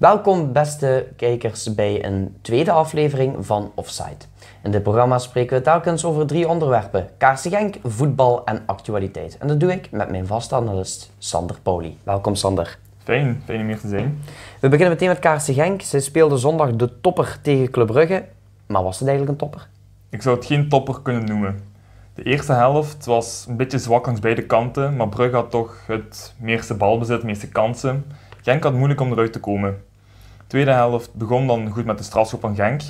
Welkom beste kijkers bij een tweede aflevering van Offside. In dit programma spreken we telkens over drie onderwerpen. Genk, voetbal en actualiteit. En dat doe ik met mijn vaste analist Sander Pauli. Welkom Sander. Fijn, fijn om hier te zijn. We beginnen meteen met Genk. Ze speelde zondag de topper tegen Club Brugge. Maar was het eigenlijk een topper? Ik zou het geen topper kunnen noemen. De eerste helft was een beetje zwak aan beide kanten, maar Brugge had toch het meeste balbezit, de meeste kansen. Genk had moeilijk om eruit te komen. Tweede helft begon dan goed met de strafschop van Genk.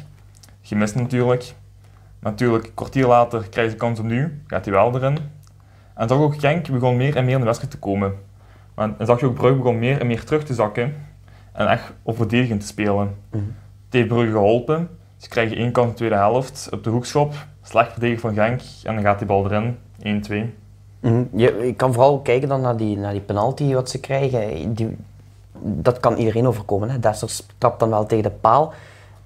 Gemist natuurlijk. Natuurlijk, een kwartier later krijgt de kans opnieuw. Gaat hij wel erin. En zag ook Genk begon meer en meer in de wedstrijd te komen. En zag je ook Brugge begon meer en meer terug te zakken. En echt verdediging te spelen. Mm -hmm. Brugge geholpen. Ze krijgen één kans in de tweede helft op de hoekschop. Slecht verdedigd van Genk. En dan gaat die bal erin. 1-2. Mm je, kan vooral kijken dan naar die, naar die penalty wat ze krijgen. Die, dat kan iedereen overkomen. Hè. Dessers trapt dan wel tegen de paal.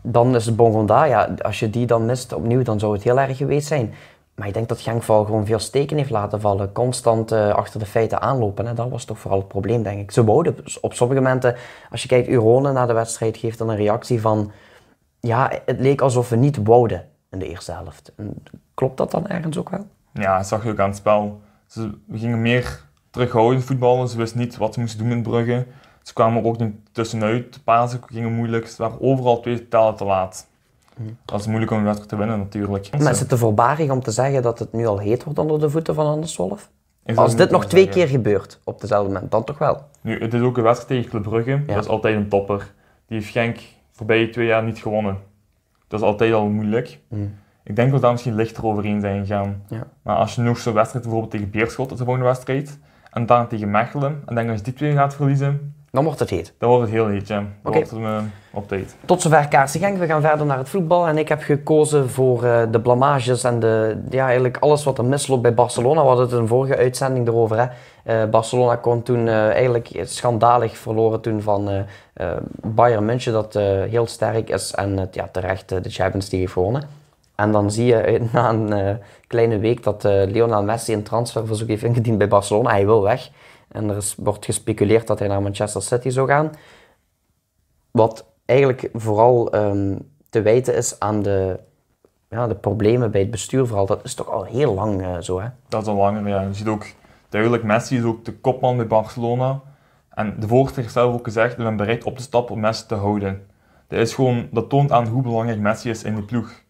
Dan is het Bongonda. Ja, als je die dan mist opnieuw, dan zou het heel erg geweest zijn. Maar ik denk dat Genkval gewoon veel steken heeft laten vallen. Constant eh, achter de feiten aanlopen. Hè. Dat was toch vooral het probleem, denk ik. Ze wouden op sommige momenten, als je kijkt, Urone na de wedstrijd geeft dan een reactie van... Ja, het leek alsof we niet wouden in de eerste helft. klopt dat dan ergens ook wel? Ja, dat zag je ook aan het spel. Ze gingen meer terughoudend voetballen. Ze wisten niet wat ze moesten doen in Brugge. Ze kwamen ook niet tussenuit. De pasen gingen moeilijk. Ze waren overal twee tellen te laat. Hm. Dat is moeilijk om een wedstrijd te winnen natuurlijk. Maar is het te voorbarig om te zeggen dat het nu al heet wordt onder de voeten van Anders Wolf? Als dit nog twee keer gebeurt op dezelfde moment, dan toch wel? Nu, het is ook een wedstrijd tegen Club Brugge. Dat is altijd een topper. Die heeft Genk voorbije twee jaar niet gewonnen. Dat is altijd al moeilijk. Hm. Ik denk dat we daar misschien lichter overheen zijn gegaan. Ja. Maar als je nog zo'n wedstrijd bijvoorbeeld tegen Beerschot, dat is een wedstrijd, en dan tegen Mechelen, en dan als je die twee gaat verliezen, dan wordt het heet. Dan wordt het heel heet, jam. Dan okay. wordt het een update. Eh, Tot zover Genk. We gaan verder naar het voetbal. En ik heb gekozen voor eh, de blamages en de, ja, eigenlijk alles wat er misloopt bij Barcelona. We hadden het een vorige uitzending erover. Hè. Eh, Barcelona kon toen eigenlijk schandalig verloren toen van Bayern München, dat heel sterk is en ja, terecht de Champions League heeft gewonnen. En dan zie je na een kleine week dat Lionel Messi een transferverzoek heeft ingediend bij Barcelona. Hij wil weg. En er is, wordt gespeculeerd dat hij naar Manchester City zou gaan. Wat eigenlijk vooral ehm, te wijten is aan de, ja, de problemen bij het bestuur vooral. Dat is toch al heel lang eh, zo, hè? Dat is al langer, ja. Je ziet ook duidelijk, Messi is ook de kopman bij Barcelona. En de voorzitter heeft zelf ook gezegd, we zijn bereid op te stappen om Messi te houden. Dat, is gewoon, dat toont aan hoe belangrijk Messi is in de ploeg.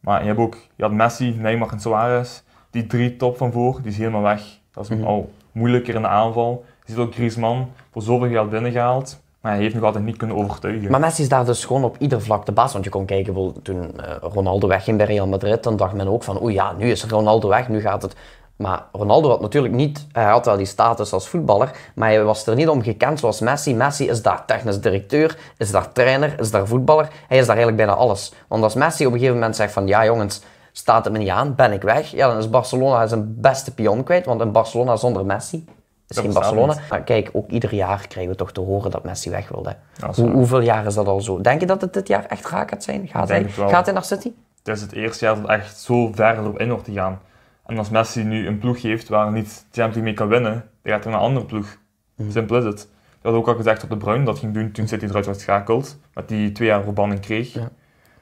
Maar je hebt ook, je had Messi, Neymar en Suarez, die drie top van voor, die is helemaal weg. Dat is mhm. al moeilijker in de aanval. Je ziet ook Griezmann voor zoveel geld binnengehaald. Maar hij heeft nog altijd niet kunnen overtuigen. Maar Messi is daar dus gewoon op ieder vlak de baas. Want je kon kijken, toen eh, Ronaldo wegging bij Real Madrid, dan dacht men ook van, oeh ja, nu is Ronaldo weg, nu gaat het... Maar Ronaldo had natuurlijk niet, hij had wel die status als voetballer, maar hij was er niet om gekend zoals Messi. Messi is daar technisch directeur, is daar trainer, is daar voetballer. Hij is daar eigenlijk bijna alles. Want als Messi op een gegeven moment zegt van, ja jongens, staat het me niet aan, ben ik weg. Ja, dan is Barcelona zijn beste pion kwijt, want een Barcelona zonder Messi is geen Barcelona. Maar kijk, ook ieder jaar krijgen we toch te horen dat Messi weg wilde. hoeveel jaar is dat al zo? Denk je dat het dit jaar echt raak gaat zijn? Gaat, hij, gaat hij naar City? Het is het eerste jaar dat echt zo ver erop in wordt te gaan. En als Messi nu een ploeg heeft waar hij niet Champions mee kan winnen, dan gaat hij naar een andere ploeg. Mm. Simpel is het. Dat had ook al gezegd op de Bruin, dat ging doen toen City eruit werd geschakeld. Met die twee jaar verbanning kreeg. Ja.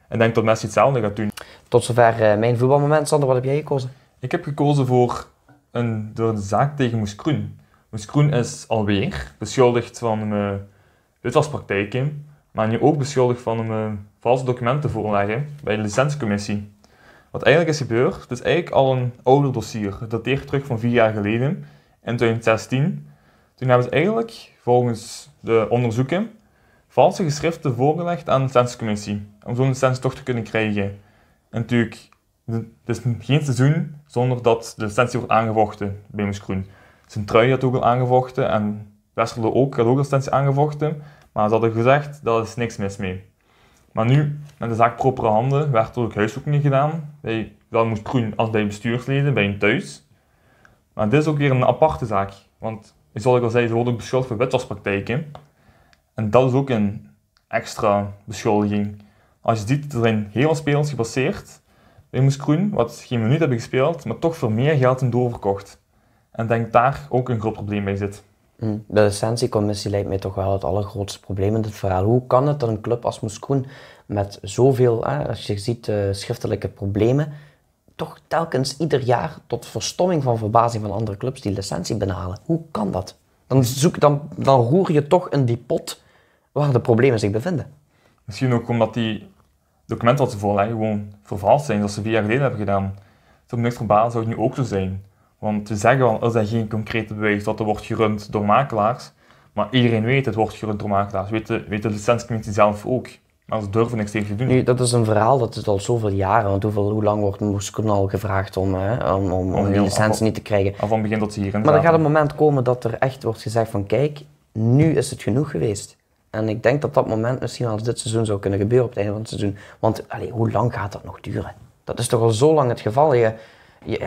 En denk dat Messi hetzelfde gaat doen. Tot zover eh, mijn voetbalmoment. Sander, wat heb jij gekozen? Ik heb gekozen voor een door de zaak tegen Moes Kroen. Moes Kroen is alweer beschuldigd van het eh, was praktijk maar nu ook beschuldigd van hem eh, valse documenten voorleggen bij de licentiecommissie. Wat eigenlijk is gebeurd, het is eigenlijk al een ouder dossier. Het dateert terug van vier jaar geleden, in 2016. Toen hebben ze eigenlijk, volgens de onderzoeken, valse geschriften voorgelegd aan de licentiecommissie, om zo'n licentie toch te kunnen krijgen. En natuurlijk, het is geen seizoen zonder dat de licentie wordt aangevochten bij Moes Groen. Zijn had ook al aangevochten en Westerlo ook, had ook de licentie aangevochten. Maar ze hadden gezegd, daar is niks mis mee. Maar nu, met de zaak propere handen, werd er ook huiszoeking gedaan. Bij wel Moes Groen als bij bestuursleden, bij een thuis. Maar dit is ook weer een aparte zaak. Want zoals ik al zei, ze worden ook beschuldigd voor witwaspraktijken. En dat is ook een extra beschuldiging. Als je ziet, er zijn heel veel spelers gepasseerd in Moes wat geen minuut hebben gespeeld, maar toch voor meer geld en doorverkocht. En denk daar ook een groot probleem mm, bij zit. de licentiecommissie lijkt mij toch wel het allergrootste probleem in dit verhaal. Hoe kan het dat een club als Moes met zoveel, als je ziet, eh, schriftelijke problemen, toch telkens ieder jaar tot verstomming van verbazing van andere clubs die licentie benalen. Hoe kan dat? Dan, zoek, dan, dan roer je toch in die pot waar de problemen zich bevinden. Misschien ook omdat die documenten wat ze voorleggen gewoon vervalst zijn, dat ze vier jaar geleden hebben gedaan. zou op niks verbazen zou het nu ook zo zijn. Want we zeggen al, er zijn geen concrete bewijs dat er wordt gerund door makelaars. Maar iedereen weet, het wordt gerund door makelaars. Weet de, weet de licentiecommissie zelf ook. Maar ze durven niks tegen te doen. dat is een verhaal dat het al zoveel jaren, want hoeveel, hoe lang wordt een al gevraagd om, hè, om, om, die licentie niet te krijgen? Al van begin tot hier. Maar er gaat een moment komen dat er echt wordt gezegd van kijk, nu is het genoeg geweest. En ik denk dat dat moment misschien als dit seizoen zou kunnen gebeuren op het einde van het seizoen. Want allee, hoe lang gaat dat nog duren? Dat is toch al zo lang het geval. Je,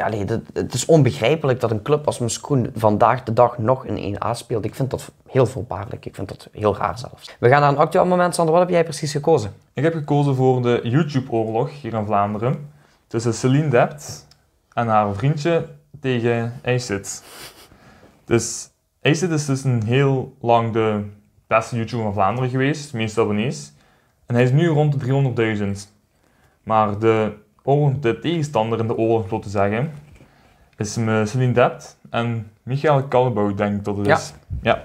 allee, het is onbegrijpelijk dat een club als Moskoen vandaag de dag nog een 1A speelt. Ik vind dat heel voorbaarlijk. Ik vind dat heel raar zelfs. We gaan naar een actueel moment. Sander, wat heb jij precies gekozen? Ik heb gekozen voor de YouTube-oorlog hier in Vlaanderen. Tussen Celine Dept en haar vriendje tegen Acid. Dus Acid is dus een heel lang de beste YouTuber van Vlaanderen geweest, meeste abonnees. En hij is nu rond de 300.000. Maar de, de tegenstander in de oorlog, zo te zeggen, is eh, Celine Dept en Michael Kallebouw, denk ik dat het ja. is. Ja.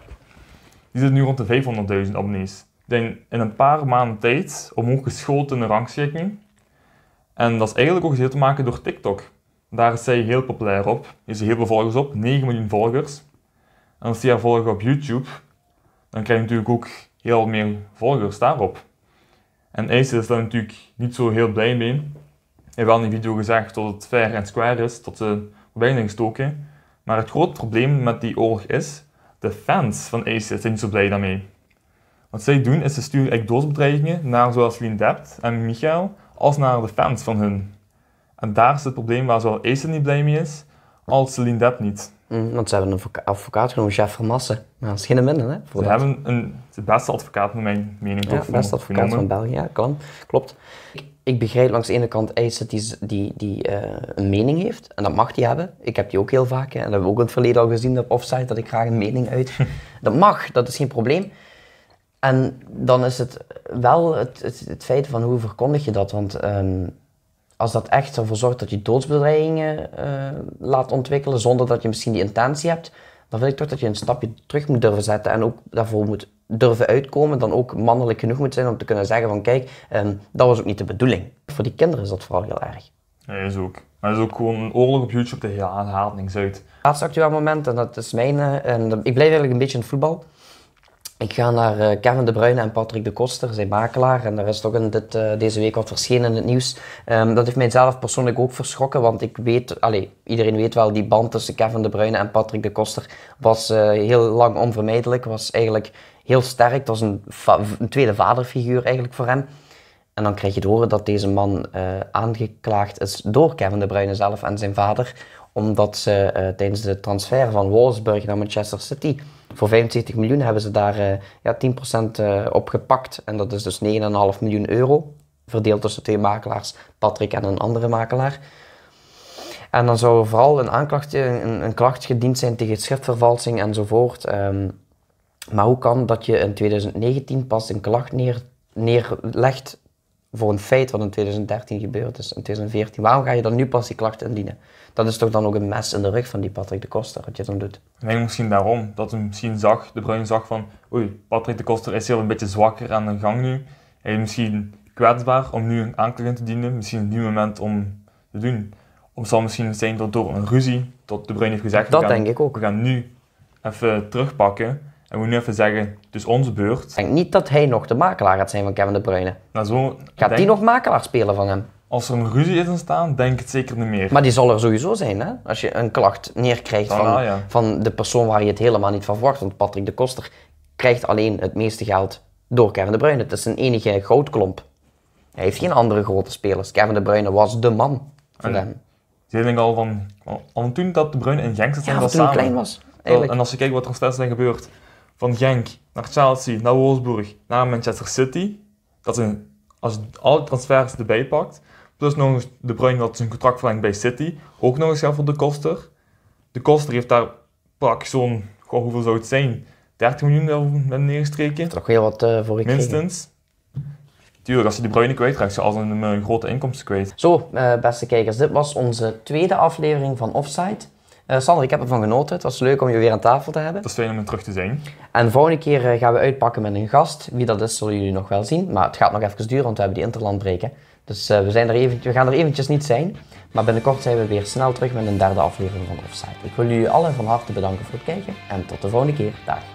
Die zit nu rond de 500.000 abonnees. denk in een paar maanden tijd omhoog geschoten in de rangschikking. En dat is eigenlijk ook heel te maken door TikTok. Daar is zij heel populair op. Hier is heel veel volgers op, 9 miljoen volgers. En als je haar volgen op YouTube, dan krijg je natuurlijk ook heel meer volgers daarop. En Ace is daar natuurlijk niet zo heel blij mee. Hij heeft wel in die video gezegd dat het fair en square is, dat ze weinig stoken. Maar het grote probleem met die oorlog is, de fans van Ace zijn niet zo blij daarmee. Wat zij doen is ze sturen echt naar zoals Lien Dept en Michael, als naar de fans van hun. En daar is het probleem waar zowel Ace niet blij mee is, als Lien Dept niet. Mhm. want ze hebben een advocaat genoemd, chef van Maar dat is geen minder, hè? Ze hebben een, de beste advocaat, naar mijn mening, ja, toch? De beste advocaat van België, ja, kan. Klopt. Ik, begrijp langs de ene kant eens dat die, die, die eh, een mening heeft. En dat mag die hebben. Ik heb die ook heel vaak. Hè, en dat hebben we ook in het verleden al gezien op offsite, dat ik graag een mening uit. dat mag, dat is geen probleem. En dan is het wel het, het, feit van hoe verkondig je dat? Want ehm, als dat echt ervoor zorgt dat je doodsbedreigingen eh, laat ontwikkelen zonder dat je misschien die intentie hebt, dan vind ik toch dat je een stapje terug moet durven zetten en ook daarvoor moet durven uitkomen, dan ook mannelijk genoeg moet zijn om te kunnen zeggen van kijk, ehm, dat was ook niet de bedoeling. Voor die kinderen is dat vooral heel erg. Ja, is ook. Maar het is ook gewoon een oorlog op YouTube tegen heel haat, niks uit. Laatste actueel moment, en dat is mijn, eh, en ik blijf eigenlijk een beetje in het voetbal. Ik ga naar eh, Kevin De Bruyne en Patrick de Koster, zijn makelaar. En daar is toch in dit, eh, deze week wat verschenen in het nieuws. Ehm, dat heeft mij zelf persoonlijk ook verschrokken, want ik weet, iedereen weet wel, die band tussen Kevin De Bruyne en Patrick de Koster was eh, heel lang onvermijdelijk. Was eigenlijk heel sterk. Het was een, tweede vaderfiguur eigenlijk voor hem. En dan krijg je te horen dat deze man aangeklaagd is door Kevin De Bruyne zelf en zijn vader. Omdat ze tijdens de transfer van Wolfsburg naar Manchester City voor 75 miljoen hebben ze daar eh, ja, 10% eh, op gepakt. En dat is dus 9,5 miljoen euro. Verdeeld tussen twee makelaars, Patrick en een andere makelaar. En dan zou er vooral een, aanklacht, eh, een, een klacht gediend zijn tegen schriftvervalsing enzovoort. Um, maar hoe kan dat je in 2019 pas een klacht neer, neerlegt voor een feit wat in 2013 gebeurd is, in 2014. Waarom ga je dan nu pas die klachten indienen? Dat is toch dan ook een mes in de rug van die Patrick de Koster, wat je dan doet. Ik misschien daarom, dat hij misschien zag, de Bruin zag van, oei, Patrick de Koster is heel een beetje zwakker aan de gang nu. Hij is misschien kwetsbaar om nu een aanklacht in te dienen, misschien een nieuw moment om te doen. Of zal misschien zijn dat door een ruzie, dat de Bruin heeft gezegd, dat denk ik ook. we gaan nu even terugpakken. En moet nu even zeggen, dus onze beurt. Ik denk niet dat hij nog de makelaar gaat zijn van Kevin De Bruyne. Nou, zo, gaat die nog makelaar spelen van hem? Als er een ruzie is ontstaan, denk ik het zeker niet meer. Maar die zal er sowieso zijn, hè? Als je een klacht neerkrijgt van, de persoon waar je het helemaal niet van verwacht. Want Patrick de Koster krijgt alleen het meeste geld door Kevin De Bruyne. Het is zijn enige goudklomp. Hij heeft geen andere grote spelers. Kevin De Bruyne was de man van hem. Ze denk al van, al toen dat De Bruyne in Genk zat, ja, dat klein was. En als je kijkt wat er steeds zijn gebeurd, van Genk naar Chelsea, naar Wolfsburg, naar Manchester City. Dat een, als je alle transfers erbij pakt. Plus nog eens De Bruyne dat zijn contract verlengt bij City. Ook nog eens zelf voor de koster. De koster heeft daar pak zo'n, hoeveel zou het zijn? 30 miljoen met neergestreken. Toch weer wat uh, voor ik Minstens. Tuurlijk, als je de krijgt kwijtraakt, als een, een grote inkomsten kwijt. Zo, eh, beste kijkers, dit was onze tweede aflevering van Offside. Eh, Sander, ik heb ervan genoten. Het was leuk om je weer aan tafel te hebben. Dat is fijn om er terug te zijn. En de volgende keer eh, gaan we uitpakken met een gast. Wie dat is, zullen jullie nog wel zien. Maar het gaat nog even duren, want we hebben die interlandbreken. Dus eh, we, zijn er even, we gaan er eventjes niet zijn. Maar binnenkort zijn we weer snel terug met een derde aflevering van Offside. Ik wil jullie allen van harte bedanken voor het kijken. En tot de volgende keer. Dag.